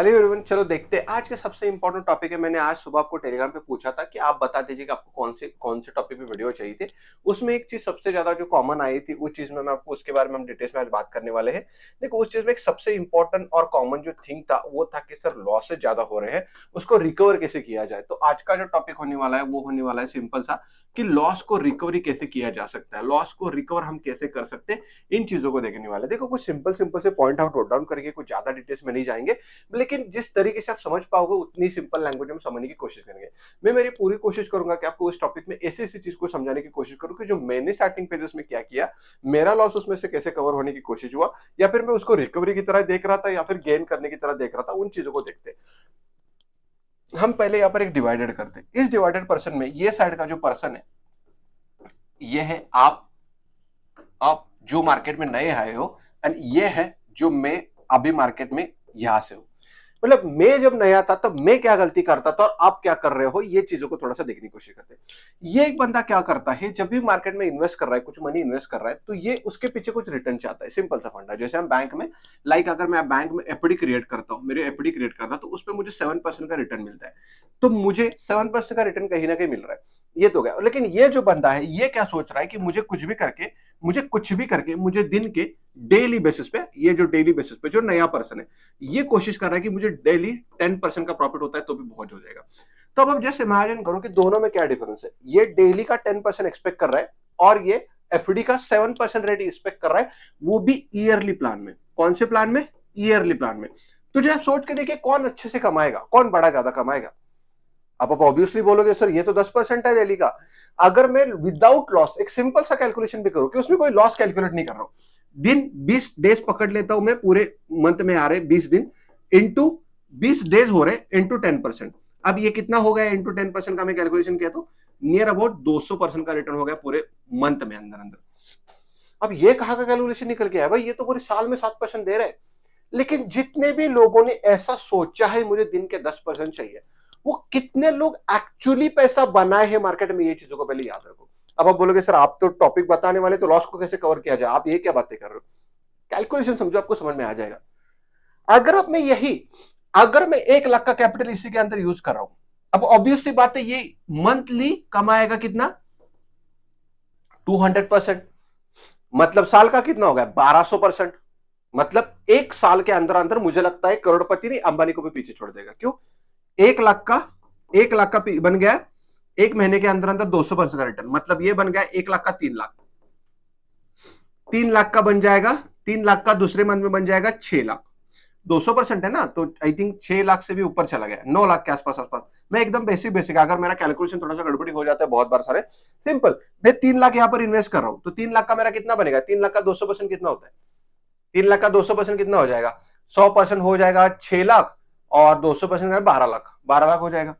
hello everyone चलो देखते हैं आज का सबसे इंपॉर्टेंट टॉपिक है मैंने आज सुबह आपको टेलीग्राम पे पूछा था कि आप बता दीजिए कि आपको कौन से कौन से टॉपिक पे वीडियो चाहिए थे उसमें एक चीज सबसे ज्यादा जो कॉमन आई थी उस चीज में मैं आपको उसके बारे में हम डिटेल्स में आज बात करने वाले हैं देखो उस चीज में एक सबसे इंपॉर्टेंट और कॉमन जो थिंग था वो था कि सर लॉसेज ज्यादा हो रहे हैं उसको रिकवर कैसे किया जाए तो आज का जो टॉपिक होने वाला है वो होने वाला है सिंपल सा कि लॉस को रिकवरी कैसे किया जा सकता है लॉस को रिकवर हम कैसे कर सकते हैं इन चीजों को देखने वाले देखो कुछ सिंपल सिंपल से पॉइंट आउट नोट डाउन करके कुछ ज्यादा डिटेल्स में नहीं जाएंगे लेकिन जिस तरीके से आप समझ पाओगे उतनी सिंपल लैंग्वेज में समझने की कोशिश करेंगे मैं मेरी पूरी कोशिश करूंगा कि आपको इस टॉपिक में ऐसी ऐसी चीज को समझाने की कोशिश करूँ कि जो मैंने स्टार्टिंग पेजेस में क्या किया मेरा लॉस उसमें से कैसे कवर होने की कोशिश हुआ या फिर मैं उसको रिकवरी की तरह देख रहा था या फिर गेन करने की तरह देख रहा था उन चीजों को देखते हम पहले यहाँ पर एक डिवाइडेड करते हैं इस डिवाइडेड पर्सन में ये साइड का जो पर्सन है ये है आप आप जो मार्केट में नए आए हो एंड ये है जो मैं अभी मार्केट में यहां से हूं मतलब मैं जब नया था तब मैं क्या गलती करता था और आप क्या कर रहे हो ये चीजों को थोड़ा सा देखने की कोशिश करते हैं ये एक बंदा क्या करता है जब भी मार्केट में इन्वेस्ट कर रहा है कुछ मनी इन्वेस्ट कर रहा है तो ये उसके पीछे कुछ रिटर्न चाहता है सिंपल सा फंडा जैसे हम बैंक में लाइक अगर मैं बैंक में एफडी क्रिएट करता हूँ मेरे एफडी क्रिएट करता तो उस पर मुझे सेवन परसेंट का रिटर्न मिलता है तो मुझे सेवन परसेंट का रिटर्न कहीं ना कहीं मिल रहा है ये तो गया लेकिन ये जो बंदा है ये क्या सोच रहा है कि मुझे कुछ भी करके मुझे कुछ भी करके मुझे दिन के डेली बेसिस पे ये जो डेली बेसिस पे जो नया पर्सन है ये कोशिश कर रहा है कि मुझे डेली टेन परसेंट का प्रॉफिट होता है तो भी बहुत हो जाएगा तो अब आप जस्ट इमेजिन करो कि दोनों में क्या डिफरेंस है ये डेली का टेन परसेंट एक्सपेक्ट कर रहा है और ये एफडी का सेवन परसेंट रेट एक्सपेक्ट कर रहा है वो भी ईयरली प्लान में कौन से प्लान में ईयरली प्लान में तो जो आप सोच के देखिए कौन अच्छे से कमाएगा कौन बड़ा ज्यादा कमाएगा आप आप ऑब्वियसली बोलोगे सर ये तो दस परसेंट है रैली का अगर मैं विदाउट लॉस एक सिंपल सा कैलकुलेशन भी करूँ कि उसमें कोई लॉस कैलकुलेट नहीं कर रहा हूं दिन बीस डेज पकड़ लेता हूं मैं पूरे मंथ में आ रहे बीस दिन इंटू बीस डेज हो रहे इंटू टेन परसेंट अब ये कितना हो गया इंटू टेन परसेंट का मैं कैलकुलेशन किया तो नियर अबाउट दो सौ परसेंट का रिटर्न हो गया पूरे मंथ में अंदर अंदर अब ये कहा का कैलकुलेशन निकल के आया भाई ये तो पूरे साल में सात परसेंट दे रहे लेकिन जितने भी लोगों ने ऐसा सोचा है मुझे दिन के दस परसेंट चाहिए वो कितने लोग एक्चुअली पैसा बनाए हैं मार्केट में ये चीजों को पहले याद रखो अब आप बोलोगे सर आप तो टॉपिक बताने वाले तो लॉस को कैसे कवर किया जाए आप ये क्या बातें कर रहे हो कैलकुलेशन समझो आपको समझ में आ जाएगा अगर आप मैं यही अगर मैं एक लाख का कैपिटल इसी के अंदर यूज कर रहा हूं अब ऑब्वियसली बात है ये मंथली कमाएगा कितना 200 परसेंट मतलब साल का कितना होगा 1200 परसेंट मतलब एक साल के अंदर अंदर मुझे लगता है करोड़पति नहीं अंबानी को भी पीछे छोड़ देगा क्यों एक लाख का एक लाख का बन गया एक महीने के अंदर अंदर दो सौ का रिटर्न मतलब ये बन गया एक लाख का तीन लाख तीन लाख का बन जाएगा तीन लाख का दूसरे मंथ में बन जाएगा छह लाख दो सौ परसेंट है ना तो आई थिंक छह लाख से भी ऊपर चला गया नौ लाख के आसपास आसपास मैं एकदम बेसिक बेसिक अगर मेरा कैलकुलेशन थोड़ा सा गड़बड़ी हो जाता है बहुत बार सारे सिंपल मैं तीन लाख यहाँ पर इन्वेस्ट कर रहा हूँ तो तीन लाख का मेरा कितना बनेगा तीन लाख का दो सौ परसेंट कितना होता है तीन लाख का दो सौ परसेंट कितना हो जाएगा सौ परसेंट हो जाएगा छह लाख और 200 परसेंट बारह लाख बारह लाख हो जाएगा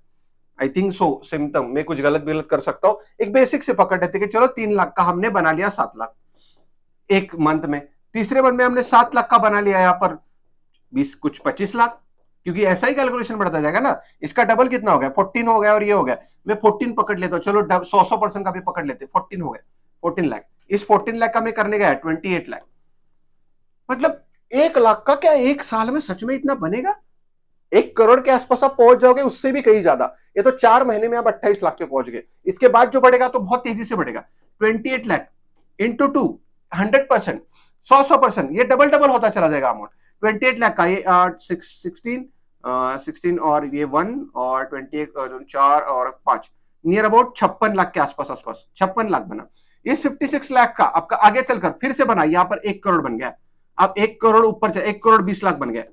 आई थिंक सो सिमटम मैं कुछ गलत गलत कर सकता हूँ एक बेसिक से पकड़ लेते कि चलो तीन लाख का हमने बना लिया सात लाख एक मंथ में तीसरे मंथ में हमने सात लाख का बना लिया यहाँ पर बीस कुछ पच्चीस लाख क्योंकि ऐसा ही कैलकुलेशन बढ़ता जाएगा ना इसका डबल कितना हो गया फोर्टीन हो गया और ये हो गया मैं फोर्टीन पकड़ लेता हूँ चलो सौ सौ परसेंट का भी पकड़ लेते फोर्टीन हो गया फोर्टीन लाख इस फोर्टीन लाख का मैं करने गया ट्वेंटी एट लाख मतलब एक लाख का क्या एक साल में सच में इतना बनेगा एक करोड़ के आसपास आप पहुंच जाओगे उससे भी कहीं ज्यादा ये तो चार महीने में आप अट्ठाईस लाख पे पहुंच गए इसके बाद जो बढ़ेगा तो बहुत तेजी से बढ़ेगा twenty eight lakh into two hundred percent सौ सौ परसेंट ये डबल डबल होता चला जाएगा अमाउंट ट्वेंटी एट लाख का ये सिक्सटीन सिक्सटीन और ये वन और ट्वेंटी एट चार और पांच नियर अबाउट छप्पन लाख के आसपास आसपास छप्पन लाख बना इस फिफ्टी सिक्स लाख का आपका आगे चलकर फिर से बना यहाँ पर एक करोड़ बन गया अब एक करोड़ ऊपर एक करोड़ बीस लाख बन गया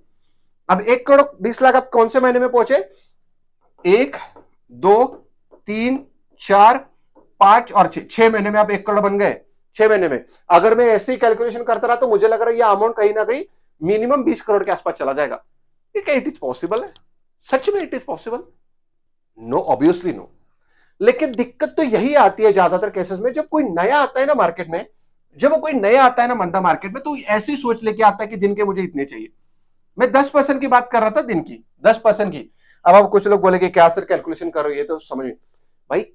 अब एक करोड़ बीस लाख आप कौन से महीने में पहुंचे एक दो तीन चार पांच और छह महीने में आप एक करोड़ बन गए छह महीने में अगर मैं ऐसे ही कैलकुलेशन करता रहा तो मुझे लग रहा है यह अमाउंट कहीं ना कहीं मिनिमम बीस करोड़ के आसपास चला जाएगा ठीक है इट इज पॉसिबल है सच में it is possible no obviously no लेकिन दिक्कत तो यही आती है ज्यादातर केसेस में जब कोई नया आता है ना मार्केट में जब कोई नया आता है ना मंदा मार्केट में तो ऐसी सोच लेके आता है कि दिन के मुझे इतने चाहिए मैं दस परसेंट की बात कर रहा था दिन की दस परसेंट की अब आप कुछ लोग बोलेगे क्या सर कैलकुलेशन करो ये तो समझ भाई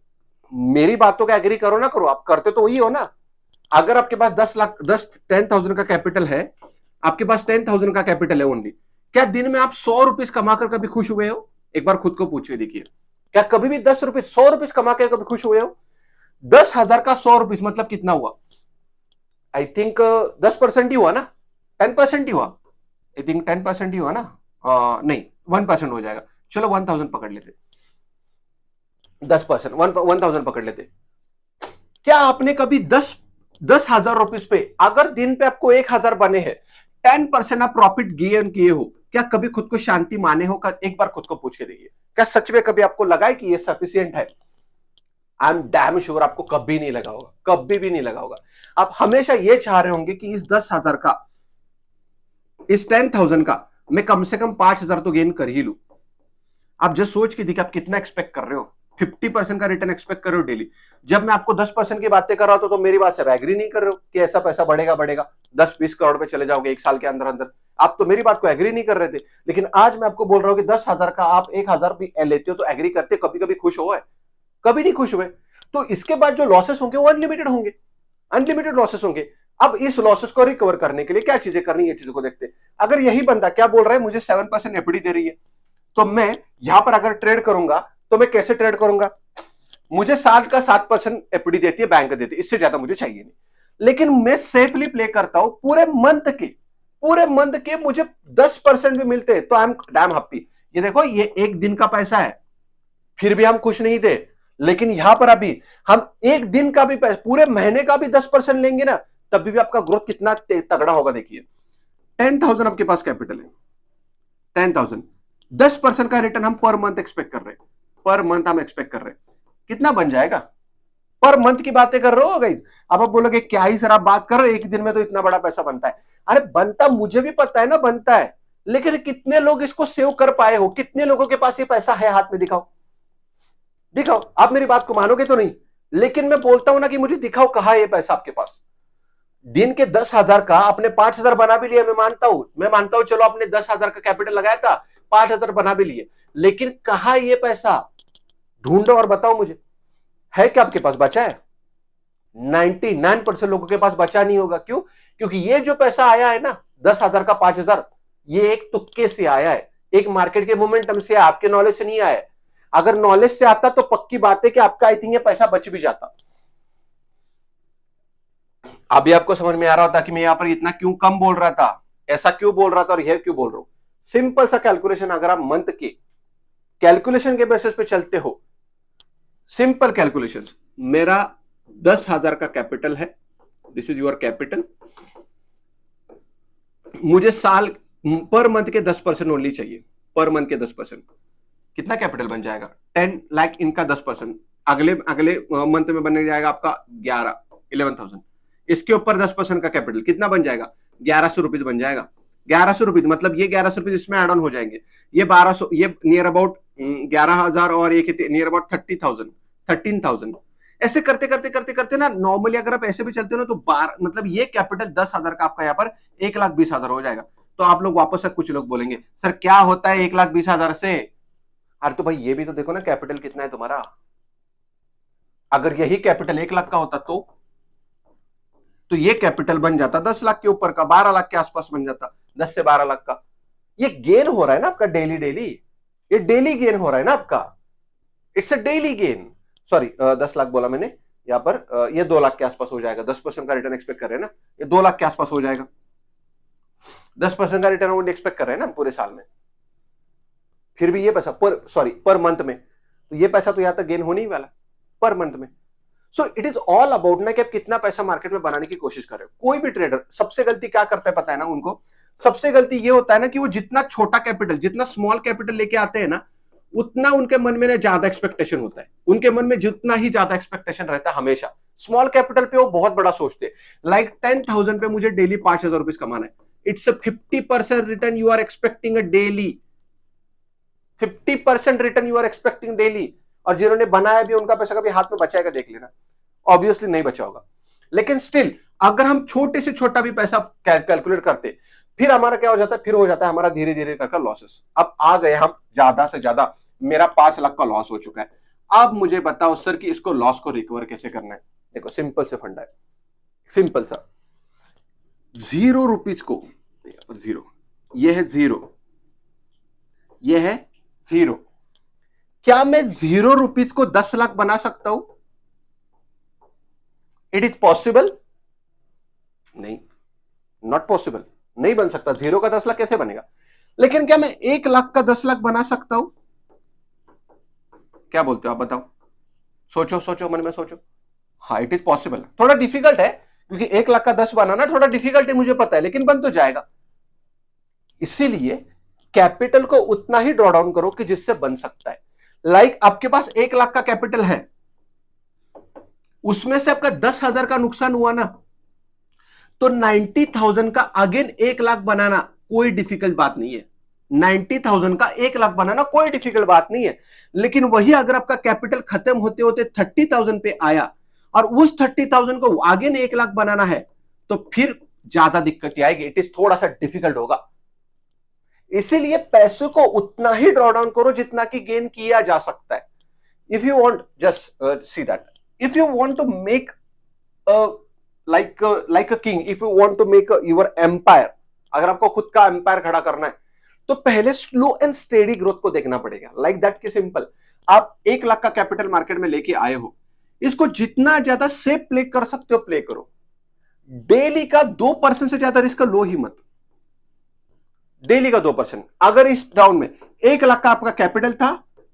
मेरी बातों का एग्री करो ना करो आप करते तो वही हो ना अगर आपके पास दस लाख दस टेन थाउजेंड का कैपिटल है आपके पास टेन थाउजेंड का कैपिटल है ओनली क्या दिन में आप सौ रुपीज कमा कर कभी खुश हुए हो एक बार खुद को पूछिए देखिए क्या कभी भी दस रुपीज सौ रुपीज कमा कर कभी खुश हुए हो दस हजार का सौ रुपीज मतलब कितना हुआ आई थिंक दस परसेंट ही हुआ ना टेन परसेंट ही हुआ आई थिंक टेन परसेंट ही हुआ ना आ, नहीं वन परसेंट हो जाएगा चलो वन थाउजेंड पकड़ लेते दस परसेंट वन वन थाउजेंड पकड़ लेते क्या आपने कभी दस दस हजार रुपीज पे अगर दिन पे आपको एक हजार बने हैं टेन परसेंट आप प्रॉफिट गेन किए हो क्या कभी खुद को शांति माने हो का एक बार खुद को पूछ के देखिए क्या सच में कभी आपको लगा है कि ये सफिशियंट है आई एम डैम श्योर आपको कभी नहीं लगा होगा कभी भी नहीं लगा होगा आप हमेशा ये चाह रहे होंगे कि इस दस हजार का इस टेन थाउजेंड का मैं कम से कम पांच हजार तो गेन कर ही लू आप जस्ट सोच के देखिए आप कितना एक्सपेक्ट कर रहे हो फिफ्टी परसेंट का रिटर्न एक्सपेक्ट कर रहे हो डेली जब मैं आपको दस परसेंट की बातें कर रहा हूं तो मेरी बात से एग्री नहीं कर रहे हो कि ऐसा पैसा बढ़ेगा बढ़ेगा दस बीस करोड़ पे चले जाओगे एक साल के अंदर अंदर आप तो मेरी बात को एग्री नहीं कर रहे थे लेकिन आज मैं आपको बोल रहा हूँ कि दस हजार का आप एक हजार भी लेते हो तो एग्री करते कभी कभी खुश हो कभी नहीं खुश हुए तो इसके बाद जो लॉसेस होंगे वो अनलिमिटेड होंगे अनलिमिटेड लॉसेस होंगे अब इस लॉसेस को रिकवर करने के लिए क्या चीजें करनी है चीजों को देखते हैं अगर यही बंदा क्या बोल रहा है मुझे सेवन परसेंट एफडी दे रही है तो मैं यहां पर अगर ट्रेड करूंगा तो मैं कैसे ट्रेड करूंगा मुझे साल का सात परसेंट एफडी देती है बैंक देती है इससे ज्यादा मुझे चाहिए नहीं लेकिन मैं सेफली प्ले करता हूं पूरे मंथ के पूरे मंथ के मुझे दस परसेंट भी मिलते तो आई एम डैम हैप्पी ये देखो ये एक दिन का पैसा है फिर भी हम खुश नहीं थे लेकिन यहां पर अभी हम एक दिन का भी पैसा पूरे महीने का भी दस परसेंट लेंगे ना तब भी आपका ग्रोथ कितना तगड़ा होगा देखिए टेन थाउजेंड आपके पास कैपिटल है टेन थाउजेंड दस परसेंट का रिटर्न हम पर मंथ एक्सपेक्ट कर रहे हैं पर मंथ हम एक्सपेक्ट कर रहे हैं कितना बन जाएगा पर मंथ की बातें कर रहे हो गई अब आप बोलोगे क्या ही सर आप बात कर रहे हो एक दिन में तो इतना बड़ा पैसा बनता है अरे बनता मुझे भी पता है ना बनता है लेकिन कितने लोग इसको सेव कर पाए हो कितने लोगों के पास ये पैसा है हाथ में दिखाओ दिखाओ आप मेरी बात को मानोगे तो नहीं लेकिन मैं बोलता हूं ना कि मुझे दिखाओ कहा ये पैसा आपके पास दिन के दस हजार का आपने पांच हजार बना भी लिया मैं मानता हूं मैं मानता हूं चलो आपने दस हजार का कैपिटल लगाया था पांच हजार बना भी लिए लेकिन कहा ये पैसा ढूंढो और बताओ मुझे है क्या आपके पास बचा है नाइन परसेंट लोगों के पास बचा नहीं होगा क्यों क्योंकि ये जो पैसा आया है ना दस हजार का पांच हजार ये एक तुक्के से आया है एक मार्केट के मोमेंटम से आपके नॉलेज से नहीं आया अगर नॉलेज से आता तो पक्की बात है कि आपका आई थिंक ये पैसा बच भी जाता अभी आपको समझ में आ रहा होता कि मैं यहां पर इतना क्यों कम बोल रहा था ऐसा क्यों बोल रहा था और यह क्यों बोल रहा हूं सिंपल सा कैलकुलेशन अगर आप मंथ के कैलकुलेशन के बेसिस पे चलते हो सिंपल कैलकुलेशन मेरा दस हजार का कैपिटल है दिस इज योर कैपिटल मुझे साल पर मंथ के दस परसेंट ओनली चाहिए पर मंथ के दस परसेंट कितना कैपिटल बन जाएगा टेन लाख इनका दस परसेंट अगले अगले मंथ में बनने जाएगा आपका ग्यारह इलेवन थाउजेंड इसके ऊपर दस परसेंट का कैपिटल कितना बन जाएगा ग्यारह सौ रुपीज बन जाएगा ग्यारह सौ रुपीज मतलब ये ग्यारह सौ रुपीज इसमें एड ऑन हो जाएंगे ये बारह सौ ये नियर अबाउट हम्म, ग्यारह हजार और ये near about thirty thousand thirteen thousand ऐसे करते करते करते करते ना नॉर्मली अगर आप ऐसे भी चलते हो ना तो बार मतलब ये कैपिटल दस हजार का आपका यहाँ पर एक लाख बीस हजार हो जाएगा तो आप लोग वापस कुछ लोग बोलेंगे सर क्या होता है एक लाख बीस हजार से अरे तो भाई ये भी तो देखो ना कैपिटल कितना है तुम्हारा अगर यही कैपिटल एक लाख का होता तो तो ये कैपिटल बन जाता दस लाख के ऊपर का बारह लाख के आसपास बन जाता दस से बारह लाख का ये गेन हो रहा है ना आपका डेली डेली ये डेली गेन हो रहा है ना आपका it's a daily gain sorry दस लाख बोला मैंने यहां पर आ, ये दो लाख के आसपास हो जाएगा दस परसेंट का रिटर्न एक्सपेक्ट कर रहे हैं ना ये दो लाख के आसपास हो जाएगा दस परसेंट का रिटर्न एक्सपेक्ट कर रहे हैं ना पूरे साल में फिर भी ये पैसा पर सॉरी पर मंथ में तो ये पैसा तो यहां तक गेन होने ही वाला पर मंथ में so it is all about ना कि आप कितना पैसा मार्केट में बनाने की कोशिश कर रहे हो कोई भी ट्रेडर सबसे गलती क्या करता है पता है ना उनको सबसे गलती ये होता है ना कि वो जितना छोटा कैपिटल जितना स्मॉल कैपिटल लेके आते हैं ना उतना उनके मन में ना ज्यादा एक्सपेक्टेशन होता है उनके मन में जितना ही ज्यादा एक्सपेक्टेशन रहता है हमेशा स्मॉल कैपिटल पे वो बहुत बड़ा सोचते हैं लाइक टेन थाउजेंड पे मुझे डेली पांच हजार रुपीज कमाना है it's a fifty percent return you are expecting daily fifty percent return you are expecting daily और जिन्होंने बनाया भी उनका पैसा कभी हाथ में बचाएगा देख लेना ऑब्वियसली नहीं बचा होगा लेकिन स्टिल अगर हम छोटे से छोटा भी पैसा कैलकुलेट करते फिर हमारा क्या हो जाता है फिर हो जाता है हमारा धीरे धीरे करके लॉसेस अब आ गए हम ज्यादा से ज्यादा मेरा पांच लाख का लॉस हो चुका है अब मुझे बताओ सर कि इसको लॉस को रिकवर कैसे करना है देखो सिंपल से फंडा है सिंपल सा जीरो रुपीज को जीरो ये है जीरो ये है जीरो क्या मैं जीरो रुपीज को दस लाख बना सकता हूं इट इज पॉसिबल नहीं नॉट पॉसिबल नहीं बन सकता जीरो का दस लाख कैसे बनेगा लेकिन क्या मैं एक लाख का दस लाख बना सकता हूं क्या बोलते हो आप बताओ सोचो सोचो मन में सोचो हाँ इट इज पॉसिबल थोड़ा डिफिकल्ट है क्योंकि एक लाख का दस बनाना थोड़ा डिफिकल्ट है मुझे पता है लेकिन बन तो जाएगा इसीलिए कैपिटल को उतना ही ड्रॉडाउन करो कि जिससे बन सकता है लाइक like आपके पास एक लाख का कैपिटल है उसमें से आपका दस हजार का नुकसान हुआ ना तो नाइन्टी थाउजेंड का अगेन एक लाख बनाना कोई डिफिकल्ट बात नहीं है नाइन्टी थाउजेंड का एक लाख बनाना कोई डिफिकल्ट बात नहीं है लेकिन वही अगर आपका कैपिटल खत्म होते होते थर्टी थाउजेंड पे आया और उस थर्टी थाउजेंड को अगेन एक लाख बनाना है तो फिर ज्यादा दिक्कत आएगी इट इज थोड़ा सा डिफिकल्ट होगा इसीलिए पैसे को उतना ही ड्रॉडाउन करो जितना कि गेन किया जा सकता है if you want just see that if you want to make like like a king if you want to make your empire अगर आपको खुद का एम्पायर खड़ा करना है तो पहले स्लो एंड स्टेडी ग्रोथ को देखना पड़ेगा लाइक दैट के सिंपल आप एक लाख का कैपिटल मार्केट में लेके आए हो इसको जितना ज्यादा सेफ प्ले कर सकते हो प्ले करो डेली का दो परसेंट से ज्यादा रिस्क लो ही मत डेली का दो परसेंट अगर इस राउंड में एक लाख का आपका कैपिटल था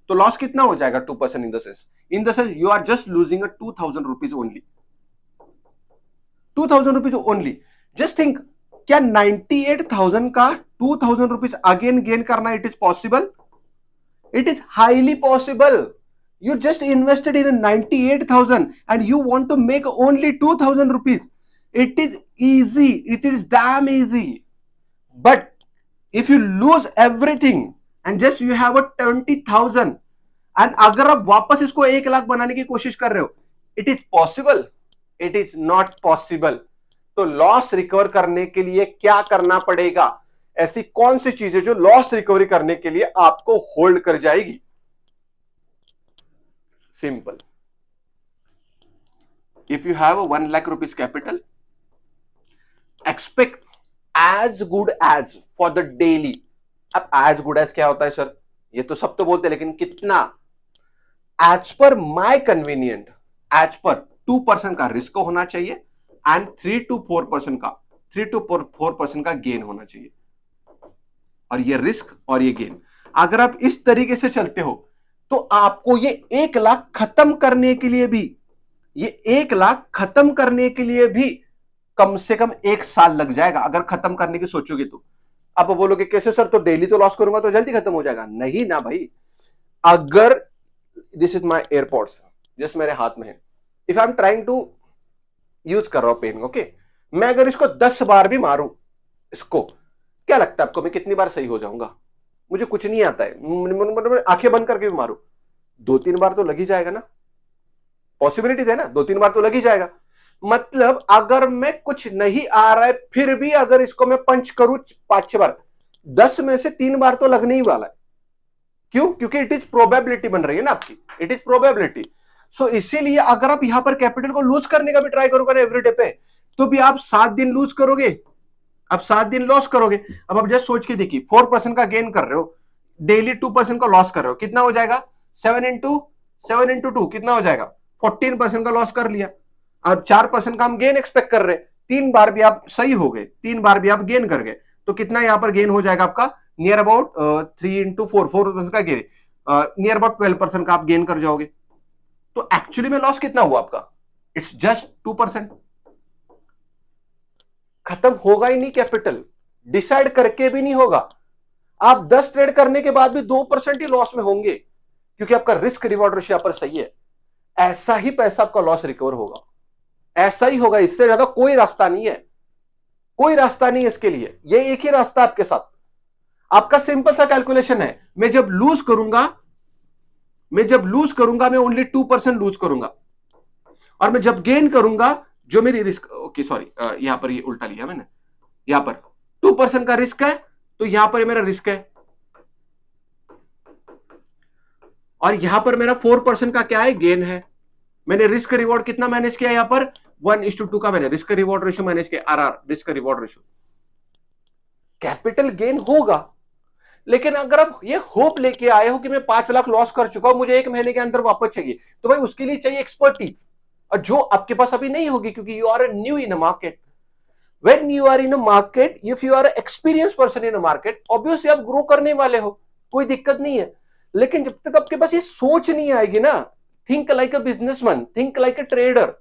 तो लॉस कितना हो जाएगा two percent in the sense in the sense you are just losing two thousand rupees only two thousand rupees only just think क्या नाइनटी एट थाउजेंड का two thousand rupees again gain करना it is possible it is highly possible you just in ninety eight thousand and you want to make only two thousand rupees it is easy it is damn easy but if you loose everything and just you have a twenty thousand and अगर आप वापस इसको एक लाख बनाने की कोशिश कर रहे हो it is possible it is not possible तो लॉस रिकवर करने के लिए क्या करना पड़ेगा ऐसी कौन सी चीजें जो लॉस रिकवरी करने के लिए आपको होल्ड कर जाएगी simple if you have a one lakh rupees capital expect as good as for the daily अब एज गुड एज क्या होता है सर ये तो सब तो बोलते हैं लेकिन कितना as per my convenient as per two percent का रिस्क होना चाहिए and three to four percent का थ्री टू फोर परसेंट का गेन होना चाहिए और ये रिस्क और ये गेन अगर आप इस तरीके से चलते हो तो आपको ये एक लाख खत्म करने के लिए भी ये एक लाख खत्म करने के लिए भी कम से कम एक साल लग जाएगा अगर खत्म करने की सोचोगे तो अब बोलोगे कैसे सर तो डेली तो लॉस करूंगा तो जल्दी खत्म हो जाएगा नहीं ना भाई अगर this is my airport just मेरे हाथ में है if I am trying to use कर रहा हूं पेन ओके मैं अगर इसको दस बार भी मारू इसको क्या लगता है आपको मैं कितनी बार सही हो जाऊंगा मुझे कुछ नहीं आता है आंखें बंद करके भी मारू दो तीन बार तो लग ही जाएगा ना पॉसिबिलिटीज है ना दो तीन बार तो लग ही जाएगा मतलब अगर मैं कुछ नहीं आ रहा है फिर भी अगर इसको मैं पंच करूं पांच छह बार दस में से तीन बार तो लगने ही वाला है क्यों क्योंकि इट इज प्रोबेबिलिटी बन रही है ना आपकी इट इज प्रोबेबिलिटी सो इसीलिए अगर आप यहां पर कैपिटल को लूज करने का भी ट्राई करोगे ना एवरीडे पे तो भी आप सात दिन लूज करोगे आप सात दिन लॉस करोगे अब आप जस्ट सोच के देखिए फोर परसेंट का गेन कर रहे हो डेली टू परसेंट का लॉस कर रहे हो कितना हो जाएगा seven into seven into two कितना हो जाएगा फोर्टीन परसेंट का लॉस कर लिया और चार परसेंट का हम गेन एक्सपेक्ट कर रहे हैं तीन बार भी आप सही हो गए तीन बार भी आप गेन कर गए तो कितना यहाँ पर गेन हो जाएगा आपका near about three into four four percent का gain near about twelve percent का आप गेन कर जाओगे तो एक्चुअली में लॉस कितना हुआ आपका इट्स जस्ट टू परसेंट खत्म होगा ही नहीं कैपिटल डिसाइड करके भी नहीं होगा आप दस ट्रेड करने के बाद भी दो परसेंट ही लॉस में होंगे क्योंकि आपका रिस्क रिवॉर्ड रेशियो पर सही है ऐसा ही पैसा आपका लॉस रिकवर होगा ऐसा ही होगा इससे ज्यादा कोई रास्ता नहीं है कोई रास्ता नहीं इसके लिए ये एक ही रास्ता आपके साथ आपका सिंपल सा कैलकुलेशन है मैं जब लूज करूंगा मैं जब लूज करूंगा मैं ओनली टू परसेंट लूज करूंगा और मैं जब गेन करूंगा जो मेरी रिस्क ओके सॉरी यहां पर ये उल्टा लिया मैंने यहां पर टू परसेंट का रिस्क है तो यहां पर मेरा रिस्क है और यहां पर मेरा फोर परसेंट का क्या है गेन है मैंने रिस्क रिवॉर्ड कितना मैनेज किया यहां पर वन इज टू टू का मैंने रिस्क रिवॉर्ड रेशियो मैनेज किया R R risk reward ratio capital gain होगा लेकिन अगर आप ये होप लेके आए हो कि मैं पांच लाख लॉस कर चुका हूं मुझे एक महीने के अंदर वापस चाहिए तो भाई उसके लिए चाहिए एक्सपर्टीज और जो आपके पास अभी नहीं होगी क्योंकि you are a new in a market when you are in a market if you are experience person in a market obviously आप ग्रो करने वाले हो कोई दिक्कत नहीं है लेकिन जब तक आपके पास ये सोच नहीं आएगी ना think like a businessman think like a trader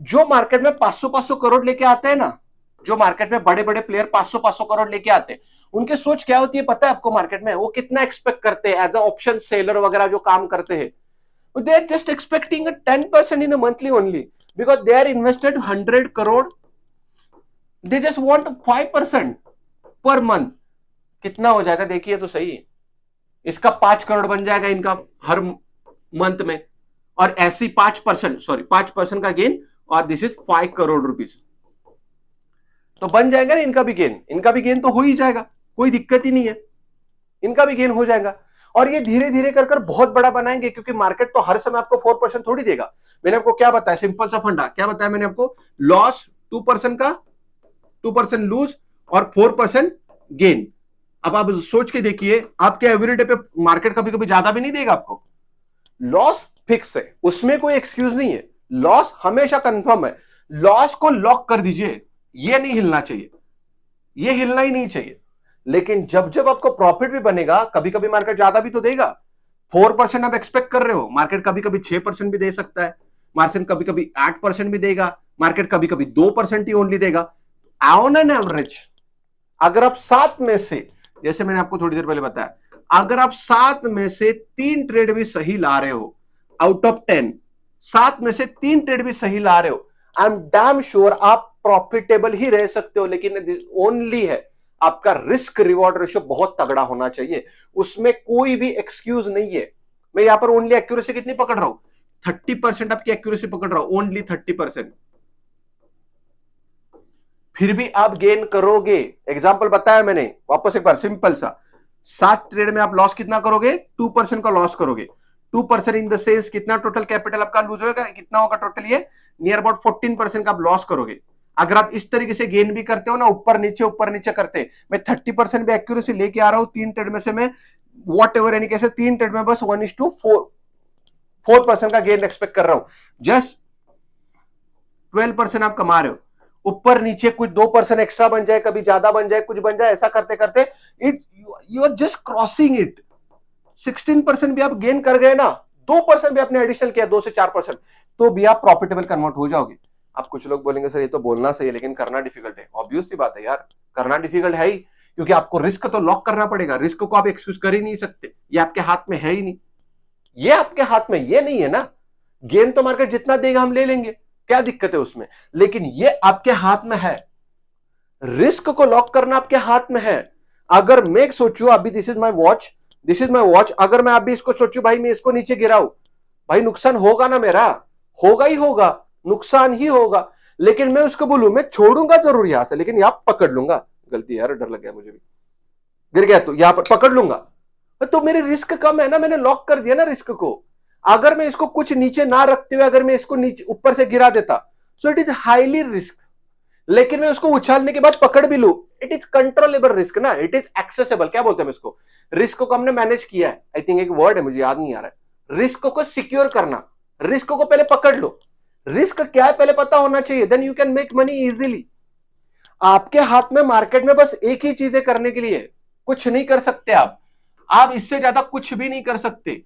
जो मार्केट में पांच सौ करोड़ लेके आते हैं ना जो मार्केट में बड़े बड़े प्लेयर पांच सौ पांच सौ करोड़ लेके आते हैं उनकी सोच क्या होती है पता है आपको मार्केट में वो कितना एक्सपेक्ट करते हैं एज अ ऑप्शन सेलर वगैरह जो काम करते हैं they are just expecting ten percent in monthly only because they are invested hundred crore they just want five percent per month कितना हो जाएगा देखिए तो सही इसका पांच करोड़ बन जाएगा इनका हर मंथ में और ऐसी पांच परसेंट सॉरी पांच परसेंट का गेन और this is five crore rupees तो बन जाएगा ना इनका भी गेन इनका भी गेन तो हो ही जाएगा कोई दिक्कत ही नहीं है इनका भी गेन हो जाएगा और ये धीरे धीरे कर कर बहुत बड़ा बनाएंगे क्योंकि मार्केट तो हर समय आपको फोर परसेंट थोड़ी देगा मैंने आपको क्या बताया सिंपल सा फंडा क्या बताया मैंने आपको लॉस टू परसेंट का टू परसेंट लूज और फोर परसेंट गेन अब आप सोच के देखिए आपके एवरी डे पे मार्केट कभी कभी ज्यादा भी नहीं देगा आपको लॉस फिक्स है उसमें कोई एक्सक्यूज नहीं है लॉस हमेशा कंफर्म है लॉस को लॉक कर दीजिए ये नहीं हिलना चाहिए ये हिलना ही नहीं चाहिए लेकिन जब जब आपको प्रॉफिट भी बनेगा कभी कभी मार्केट ज्यादा भी तो देगा फोर परसेंट आप एक्सपेक्ट कर रहे हो मार्केट कभी कभी छह परसेंट भी दे सकता है मार्केट कभी कभी आठ परसेंट भी देगा मार्केट कभी कभी दो परसेंट ही ओनली देगा ऑन एन एवरेज अगर आप सात में से जैसे मैंने आपको थोड़ी देर पहले बताया अगर आप सात में से तीन ट्रेड भी सही ला रहे हो आउट ऑफ टेन सात में से तीन ट्रेड भी सही ला रहे हो आई एम डैम श्योर आप प्रॉफिटेबल ही रह सकते हो लेकिन ओनली है आपका रिस्क रिवॉर्ड रेशियो बहुत तगड़ा होना चाहिए उसमें कोई भी एक्सक्यूज नहीं है मैं यहां पर ओनली एक्यूरेसी कितनी पकड़ रहा हूं थर्टी परसेंट आपकी एक्यूरेसी पकड़ रहा हूं ओनली थर्टी परसेंट फिर भी आप गेन करोगे एग्जाम्पल बताया मैंने वापस एक बार सिंपल सा सात ट्रेड में आप लॉस कितना करोगे टू परसेंट का लॉस करोगे two percent in the sense कितना टोटल कैपिटल आपका लूज होगा कितना होगा टोटल ये नियर अबाउट फोर्टीन परसेंट का आप लॉस करोगे अगर आप इस तरीके से गेन भी करते हो ना ऊपर नीचे ऊपर नीचे करते मैं थर्टी परसेंट भी एक्यूरेसी लेके आ रहा हूँ तीन ट्रेड में से मैं वॉट एवर यानी कैसे तीन ट्रेड में बस one is to four four percent का गेन एक्सपेक्ट कर रहा हूं जस्ट ट्वेल्व परसेंट आप कमा रहे हो ऊपर नीचे कुछ दो परसेंट एक्स्ट्रा बन जाए कभी ज्यादा बन जाए कुछ बन जाए ऐसा करते करते it you are just crossing it sixteen percent भी आप गेन कर गए ना दो परसेंट भी आपने एडिशनल किया दो से चार परसेंट तो भी आप प्रॉफिटेबल कन्वर्ट हो जाओगे आप कुछ लोग बोलेंगे सर ये तो बोलना सही है लेकिन करना डिफिकल्ट है ऑब्वियस सी बात है यार करना डिफिकल्ट है ही क्योंकि आपको रिस्क तो लॉक करना पड़ेगा रिस्क को आप एक्सक्यूज कर ही नहीं सकते ये आपके हाथ में है ही नहीं ये आपके हाथ में ये नहीं है ना गेन तो मार्केट जितना देगा हम ले लेंगे क्या दिक्कत है उसमें लेकिन ये आपके हाथ में है रिस्क को लॉक करना आपके हाथ में है अगर मैं सोचू अभी this is my watch this is my watch अगर मैं अभी इसको सोचू भाई मैं इसको नीचे गिराऊ भाई नुकसान होगा ना मेरा होगा ही होगा नुकसान ही होगा लेकिन मैं उसको बोलू मैं छोड़ूंगा जरूर यहां से लेकिन यहां पकड़ लूंगा गलती यार डर लग गया मुझे भी गिर गया तो यहां पर पकड़ लूंगा तो मेरी रिस्क कम है ना मैंने लॉक कर दिया ना रिस्क को अगर मैं इसको कुछ नीचे ना रखते हुए अगर मैं इसको नीचे ऊपर से गिरा देता so it is highly risk लेकिन मैं उसको उछालने के बाद पकड़ भी लू इट इज कंट्रोलेबल रिस्क ना इट इज एक्सेसेबल क्या बोलते हैं इसको रिस्क को हमने मैनेज किया है आई थिंक एक वर्ड है मुझे याद नहीं आ रहा है रिस्क को सिक्योर करना रिस्क को पहले पकड़ लो रिस्क क्या है पहले पता होना चाहिए then you can make money easily आपके हाथ में मार्केट में बस एक ही चीजें करने के लिए कुछ नहीं कर सकते आप आप इससे ज्यादा कुछ भी नहीं कर सकते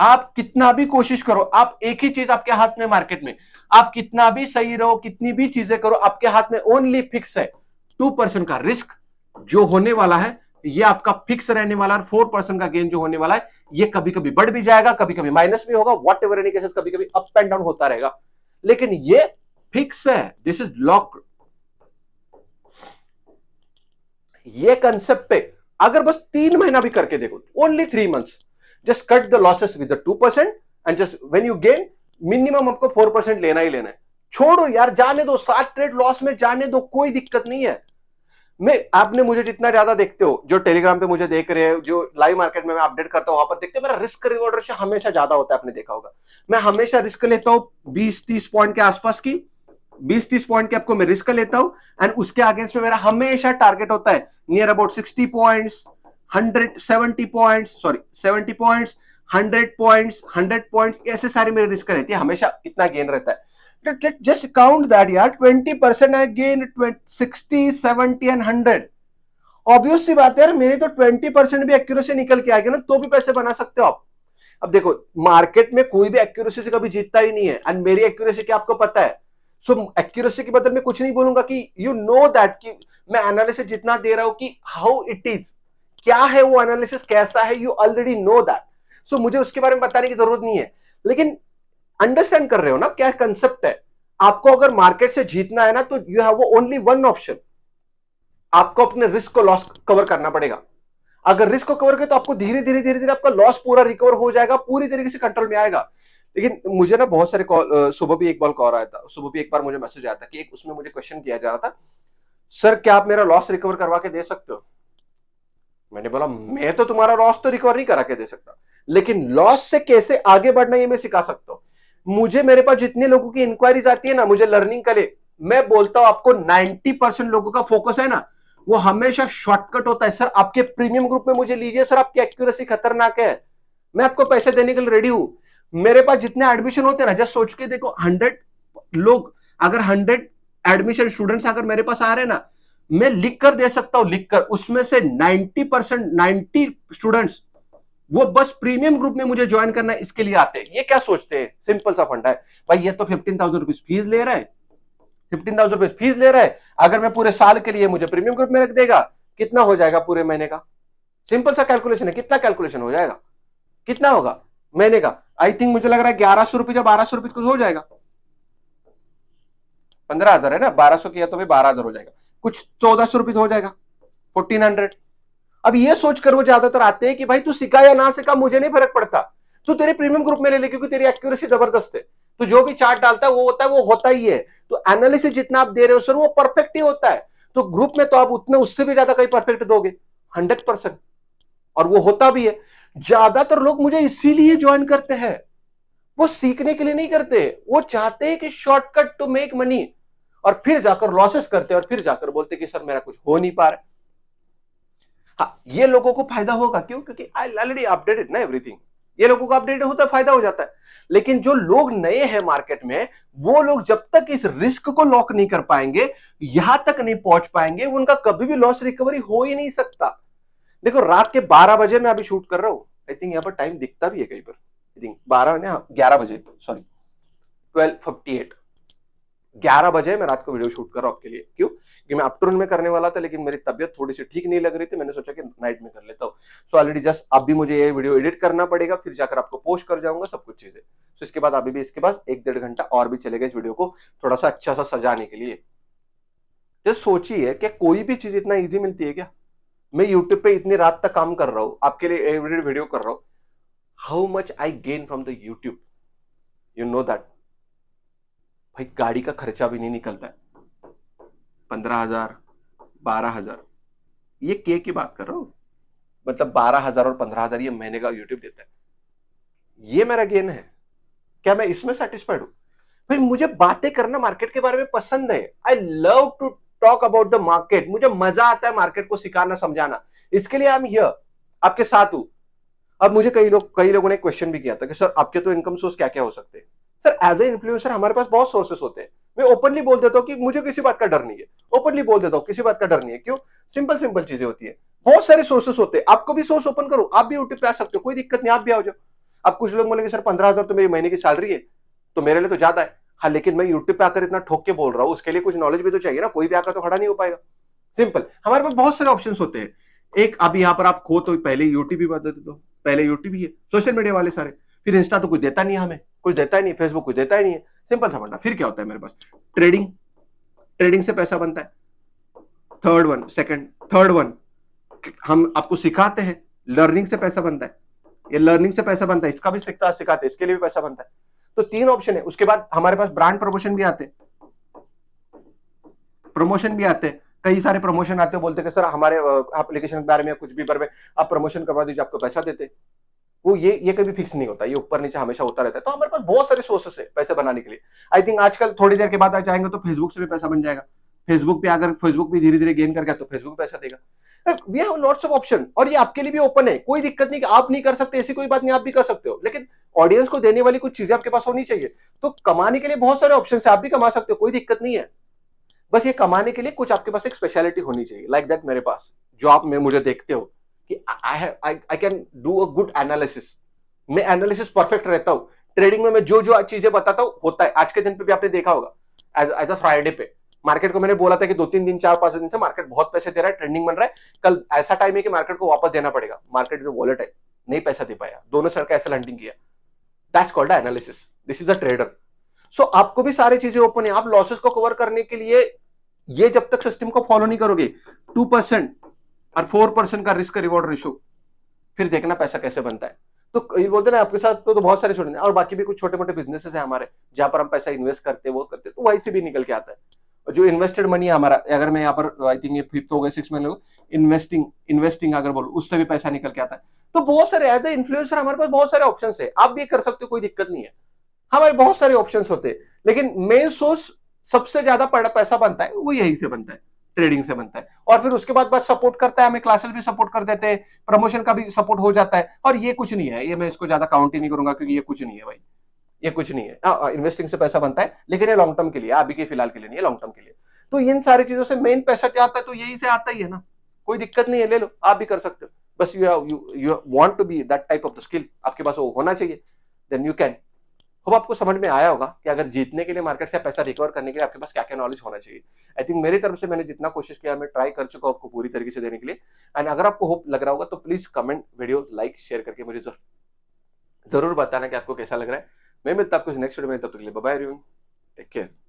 आप कितना भी कोशिश करो आप एक ही चीज आपके हाथ में मार्केट में आप कितना भी सही रहो कितनी भी चीजें करो आपके हाथ में ओनली फिक्स है टू परसेंट का रिस्क जो होने वाला है ये आपका फिक्स रहने वाला है फोर परसेंट का गेन जो होने वाला है ये कभी कभी बढ़ भी जाएगा कभी कभी माइनस भी होगा वॉट एवर एनी केसेस कभी कभी अप एंड डाउन होता रहेगा लेकिन ये फिक्स है दिस इज लॉक ये कंसेप्ट पे अगर बस तीन महीना भी करके देखो only three months just cut the losses with two percent and just when you gain minimum आपको फोर परसेंट लेना ही लेना है छोड़ो यार जाने दो सात ट्रेड लॉस में जाने दो कोई दिक्कत नहीं है मैं आपने मुझे जितना ज्यादा देखते हो जो टेलीग्राम पे मुझे देख रहे हैं जो लाइव मार्केट में मैं अपडेट करता हूं वहां पर देखते हो मेरा रिस्क रिवॉर्ड रेशियो हमेशा ज्यादा होता है आपने देखा होगा मैं हमेशा रिस्क लेता हूं बीस तीस पॉइंट के आसपास की बीस तीस पॉइंट के आपको मैं रिस्क लेता हूं एंड उसके अगेंस्ट में मेरा हमेशा टारगेट होता है near about sixty point hundred seventy point sorry seventy points hundred point hundred point ऐसे सारी मेरे रिस्क रहती है हमेशा इतना गेन रहता है जस्ट काउंट दैट यार twenty percent I gain sixty seventy and hundred obvious सी बात है यार मेरे तो ट्वेंटी परसेंट भी एक्यूरेसी निकल के आ गया ना तो भी पैसे बना सकते हो आप अब देखो मार्केट में कोई भी एक्यूरेसी से कभी जीतता ही नहीं है एंड मेरी एक्यूरेसी क्या आपको पता है सो so, एक्यूरेसी के बदल में कुछ नहीं बोलूंगा कि यू नो दैट कि मैं एनालिसिस जितना दे रहा हूं कि हाउ इट इज क्या है वो एनालिसिस कैसा है you already know that so मुझे उसके बारे में बताने की जरूरत नहीं है लेकिन अंडरस्टैंड कर रहे हो ना क्या कंसेप्ट है आपको अगर मार्केट से जीतना है ना तो you have only one option आपको अपने रिस्क को लॉस कवर करना पड़ेगा अगर रिस्क को कवर करें तो आपको धीरे धीरे धीरे धीरे आपका लॉस पूरा रिकवर हो जाएगा पूरी तरीके से कंट्रोल में आएगा लेकिन मुझे ना बहुत सारे कॉल सुबह भी एक बार कॉल आया था सुबह भी एक बार मुझे मैसेज आया था कि एक उसमें मुझे क्वेश्चन किया जा रहा था सर क्या आप मेरा लॉस रिकवर करवा के दे सकते हो मैंने बोला मैं तो तुम्हारा लॉस तो रिकवर नहीं करा के दे सकता लेकिन लॉस से कैसे आगे बढ़ना ये मैं सिखा सकता हूं मुझे मेरे पास जितने लोगों की इंक्वायरीज आती है ना मुझे लर्निंग लिए मैं बोलता हूं आपको 90 परसेंट लोगों का फोकस है ना वो हमेशा शॉर्टकट होता है सर आपके प्रीमियम ग्रुप में मुझे लीजिए सर आपकी एक्यूरेसी खतरनाक है मैं आपको पैसे देने के लिए रेडी हूं मेरे पास जितने एडमिशन होते हैं ना जस्ट सोच के देखो हंड्रेड लोग अगर हंड्रेड एडमिशन स्टूडेंट्स अगर मेरे पास आ रहे हैं ना मैं लिख कर दे सकता हूं लिख कर उसमें से 90 परसेंट नाइनटी स्टूडेंट्स वो बस प्रीमियम ग्रुप में मुझे ज्वाइन करना है इसके लिए आते हैं ये क्या सोचते हैं सिंपल सा फंडा है भाई ये तो फिफ्टीन थाउजेंड रुपीज फीस ले रहा है फिफ्टीन थाउजेंड रुपीज फीस ले रहा है अगर मैं पूरे साल के लिए मुझे प्रीमियम ग्रुप में रख देगा कितना हो जाएगा पूरे महीने का सिंपल सा कैलकुलेशन है कितना कैलकुलेशन हो जाएगा कितना होगा महीने का आई थिंक मुझे लग रहा है ग्यारह सौ रुपये बारह सौ रुपये कुछ हो जाएगा पंद्रह हजार है ना बारह सौ किया तो भाई बारह हजार हो जाएगा कुछ चौदह सौ रुपये हो जाएगा फोर्टीन हंड्रेड अब ये सोचकर वो ज्यादातर आते हैं कि भाई तू सिखा या ना सिखा मुझे नहीं फर्क पड़ता तू तेरे प्रीमियम ग्रुप में ले ले क्योंकि तेरी एक्यूरेसी जबरदस्त है तो जो भी चार्ट डालता है वो होता है वो होता ही है तो एनालिसिस जितना आप दे रहे हो सर वो परफेक्ट ही होता है तो ग्रुप में तो आप उतने उससे भी ज्यादा कहीं परफेक्ट दोगे हंड्रेड परसेंट और वो होता भी है ज्यादातर लोग मुझे इसीलिए ज्वाइन करते हैं वो सीखने के लिए नहीं करते वो चाहते हैं कि शॉर्टकट टू मेक मनी और फिर जाकर लॉसेस करते हैं और फिर जाकर बोलते कि सर मेरा कुछ हो नहीं पा रहा हाँ ये लोगों को फायदा होगा क्यों क्योंकि आई ऑलरेडी अपडेटेड ना एवरीथिंग ये लोगों को अपडेटेड होता है फायदा हो जाता है लेकिन जो लोग नए हैं मार्केट में वो लोग जब तक इस रिस्क को लॉक नहीं कर पाएंगे यहां तक नहीं पहुंच पाएंगे उनका कभी भी लॉस रिकवरी हो ही नहीं सकता देखो रात के 12 बजे मैं अभी शूट कर रहा हूं आई थिंक यहाँ पर टाइम दिखता भी है कहीं पर आई थिंक बारह ग्यारह बजे सॉरी ट्वेल्व फिफ्टी एट ग्यारह बजे मैं रात को वीडियो शूट कर रहा हूं आपके लिए क्यों क्योंकि मैं अपटून में करने वाला था लेकिन मेरी तबियत थोड़ी सी ठीक नहीं लग रही थी मैंने सोचा कि नाइट में कर लेता हूँ सो ऑलरेडी जस्ट अब भी मुझे ये वीडियो एडिट करना पड़ेगा फिर जाकर आपको पोस्ट कर जाऊंगा सब कुछ चीजें तो इसके बाद अभी भी इसके पास एक डेढ़ घंटा और भी चलेगा इस वीडियो को थोड़ा सा अच्छा सा सजाने के लिए जस्ट तो सोचिए कि कोई भी चीज इतना ईजी मिलती है क्या मैं यूट्यूब पे इतनी रात तक काम कर रहा हूँ आपके लिए एवरीडे वीडियो कर रहा हूँ how much I gain from the YouTube you know that भाई गाड़ी का खर्चा भी नहीं निकलता है पंद्रह हजार बारह हजार ये के की बात कर रहा हूं मतलब बारह हजार और पंद्रह हजार ये महीने का यूट्यूब देता है ये मेरा गेन है क्या मैं इसमें सेटिस्फाइड हूं भाई मुझे बातें करना मार्केट के बारे में पसंद है I love to talk about the market मुझे मजा आता है मार्केट को सिखाना समझाना इसके लिए आई एम हियर आपके साथ हूं अब मुझे कई लोग कई लोगों ने क्वेश्चन भी किया था कि सर आपके तो इनकम सोर्स क्या क्या हो सकते हैं सर एज ए इन्फ्लुएंसर हमारे पास बहुत सोर्सेस होते हैं मैं ओपनली बोल देता हूँ कि मुझे किसी बात का डर नहीं है ओपनली बोल देता हूँ किसी बात का डर नहीं है क्यों सिंपल सिंपल चीजें होती है बहुत सारे सोर्सेस होते हैं आपको भी सोर्स ओपन करो आप भी यूट्यूब पे आ सकते हो कोई दिक्कत नहीं आप भी आ जाओ अब कुछ लोग बोलेंगे सर पंद्रह हजार तो मेरी महीने की सैलरी है तो मेरे लिए तो ज्यादा है हाँ लेकिन मैं यूट्यूब पे आकर इतना ठोक के बोल रहा हूँ उसके लिए कुछ नॉलेज भी तो चाहिए ना कोई भी आकर तो खड़ा नहीं हो पाएगा सिंपल हमारे पास बहुत सारे ऑप्शन होते हैं एक अब यहाँ पर आप खो तो पहले यूट्यूब भी बता देते पहले यूट्यूब ही है सोशल मीडिया वाले सारे फिर इंस्टा तो कुछ देता नहीं हमें कुछ देता ही नहीं फेसबुक कुछ देता ही नहीं है सिंपल सा फंडा फिर क्या होता है मेरे पास ट्रेडिंग ट्रेडिंग से पैसा बनता है third one second third one हम आपको सिखाते हैं लर्निंग से पैसा बनता है ये लर्निंग से पैसा बनता है इसका भी सीखता सिखाते इसके लिए भी पैसा बनता है तो तीन ऑप्शन है उसके बाद हमारे पास ब्रांड प्रमोशन भी आते प्रमोशन भी आते कई सारे प्रमोशन आते हैं बोलते हैं सर हमारे एप्लीकेशन के बारे में कुछ भी बारे में आप प्रमोशन करवा दीजिए आपको पैसा देते वो ये ये कभी फिक्स नहीं होता ये ऊपर नीचे हमेशा होता रहता है तो हमारे पास बहुत सारे सोर्सेस है पैसे बनाने के लिए आई थिंक आजकल थोड़ी देर के बाद आ जाएंगे तो फेसबुक से भी पैसा बन जाएगा फेसबुक पे अगर फेसबुक भी धीरे धीरे गेन कर गया तो फेसबुक पैसा देगा we have lots of option और ये आपके लिए भी ओपन है कोई दिक्कत नहीं आप नहीं कर सकते ऐसी कोई बात नहीं आप भी कर सकते हो लेकिन ऑडियंस को देने वाली कुछ चीजें आपके पास होनी चाहिए तो कमाने के लिए बहुत सारे ऑप्शन है आप भी कमा सकते हो कोई दिक्कत नहीं है बस ये कमाने के लिए कुछ आपके पास एक स्पेशलिटी होनी चाहिए लाइक like दैट मेरे पास जो आप मुझे देखते हो कि I have I can do a good analysis मैं एनालिसिस परफेक्ट रहता हूँ ट्रेडिंग में मैं जो जो चीजें बताता हूँ होता है आज के दिन पे भी आपने देखा होगा एज एज अ फ्राइडे पे मार्केट को मैंने बोला था कि दो तीन दिन चार पांच दिन से मार्केट बहुत पैसे दे रहा है ट्रेंडिंग बन रहा है कल ऐसा टाइम है कि मार्केट को वापस देना पड़ेगा मार्केट जो वॉलेट है नहीं पैसा दे पाया दोनों सर का ऐसा लंडिंग किया that's called analysis this is a trader so आपको भी सारी चीजें ओपन है आप लॉसेस को कवर करने के लिए ये जब तक सिस्टम को फॉलो नहीं करोगे टू परसेंट और फोर परसेंट का रिस्क रिवॉर्ड रेशो फिर देखना पैसा कैसे बनता है तो ये बोलते ना आपके साथ तो, तो बहुत सारे स्टूडेंट और बाकी भी कुछ छोटे मोटे बिजनेसेस है हमारे जहां पर हम पैसा इन्वेस्ट करते हैं वो करते हैं तो वहीं से भी निकल के आता है जो इन्वेस्टेड मनी हमारा अगर मैं यहाँ पर आई थिंक ये फिफ्थ हो गए सिक्स महीने इन्वेस्टिंग इन्वेस्टिंग अगर बोलो उससे भी पैसा निकल के आता है तो बहुत सारे एज ए इन्फ्लुएंसर हमारे पास बहुत सारे ऑप्शन है आप भी कर सकते हो कोई दिक्कत नहीं है हमारे बहुत सारे ऑप्शन होते हैं लेकिन मेन सोर्स सबसे ज्यादा पैसा बनता है वो यही से बनता है ट्रेडिंग से बनता है और फिर उसके बाद बस सपोर्ट करता है हमें क्लासेस भी सपोर्ट कर देते हैं प्रमोशन का भी सपोर्ट हो जाता है और ये कुछ नहीं है ये मैं इसको ज्यादा काउंट ही नहीं करूंगा क्योंकि ये कुछ नहीं है भाई ये कुछ नहीं है इन्वेस्टिंग हाँ, हाँ, से पैसा बनता है लेकिन ये लॉन्ग टर्म के लिए अभी के फिलहाल के लिए नहीं लॉन्ग टर्म के लिए तो इन सारी चीजों से मेन पैसा क्या आता है तो यही से आता ही है ना कोई दिक्कत नहीं है ले लो आप भी कर सकते हो बस you you you to be that type of the skill आपके पास वो होना चाहिए देन यू कैन होप आपको समझ में आया होगा कि अगर जीतने के लिए मार्केट से पैसा रिकवर करने के लिए आपके पास क्या क्या नॉलेज होना चाहिए आई थिंक मेरी तरफ से मैंने जितना कोशिश किया मैं ट्राई कर चुका हूँ आपको पूरी तरीके से देने के लिए एंड अगर आपको होप लग रहा होगा तो please comment video like share करके मुझे जरूर बताना कि आपको कैसा लग रहा है मैं मिलता आपको नेक्स्ट वीडियो में तब तक के लिए बाय टेक केयर